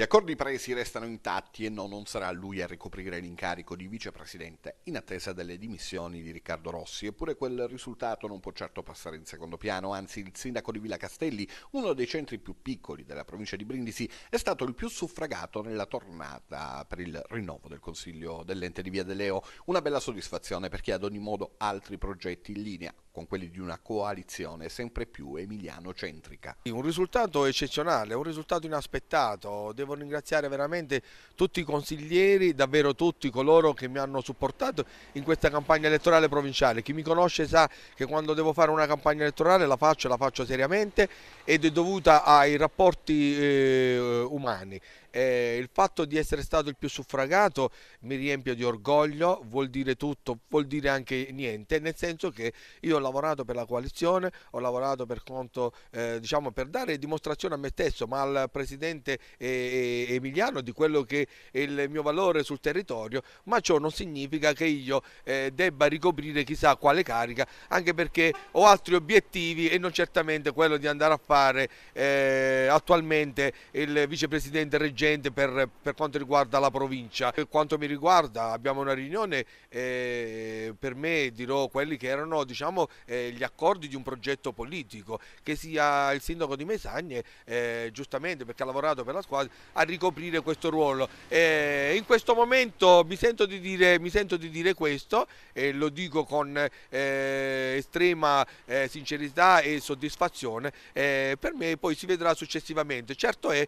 Gli accordi presi restano intatti e no, non sarà lui a ricoprire l'incarico di vicepresidente in attesa delle dimissioni di Riccardo Rossi, eppure quel risultato non può certo passare in secondo piano, anzi il sindaco di Villa Castelli, uno dei centri più piccoli della provincia di Brindisi, è stato il più suffragato nella tornata per il rinnovo del consiglio dell'ente di Via De Leo, una bella soddisfazione perché ad ogni modo altri progetti in linea con quelli di una coalizione sempre più emiliano-centrica. Un risultato eccezionale, un risultato inaspettato, devo ringraziare veramente tutti i consiglieri, davvero tutti coloro che mi hanno supportato in questa campagna elettorale provinciale, chi mi conosce sa che quando devo fare una campagna elettorale la faccio, la faccio seriamente ed è dovuta ai rapporti eh, umani eh, il fatto di essere stato il più suffragato mi riempie di orgoglio, vuol dire tutto, vuol dire anche niente, nel senso che io ho lavorato per la coalizione, ho lavorato per conto, eh, diciamo, per dare dimostrazione a me stesso, ma al presidente eh, eh Emiliano di quello che è il mio valore sul territorio, ma ciò non significa che io eh, debba ricoprire chissà quale carica, anche perché ho altri obiettivi e non certamente quello di andare a fare eh, attualmente il vicepresidente regionale urgente per, per, quanto riguarda la provincia. Per quanto mi riguarda abbiamo una riunione, eh, per me dirò quelli che erano diciamo, eh, gli accordi di un progetto politico, che sia il sindaco di Mesagne, eh, giustamente perché ha lavorato per la squadra, a ricoprire questo ruolo. Eh, in questo momento mi sento di dire, sento di dire questo e lo dico con eh, estrema eh, sincerità e soddisfazione, per me poi si vedrà successivamente. Certo è,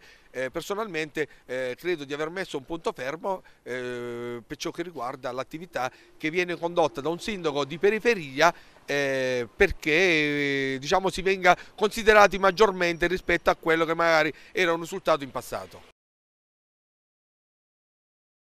personalmente veramente eh, credo di aver messo un punto fermo eh, per ciò che riguarda l'attività che viene condotta da un sindaco di periferia eh, perché eh, diciamo, si venga considerati maggiormente rispetto a quello che magari era un risultato in passato.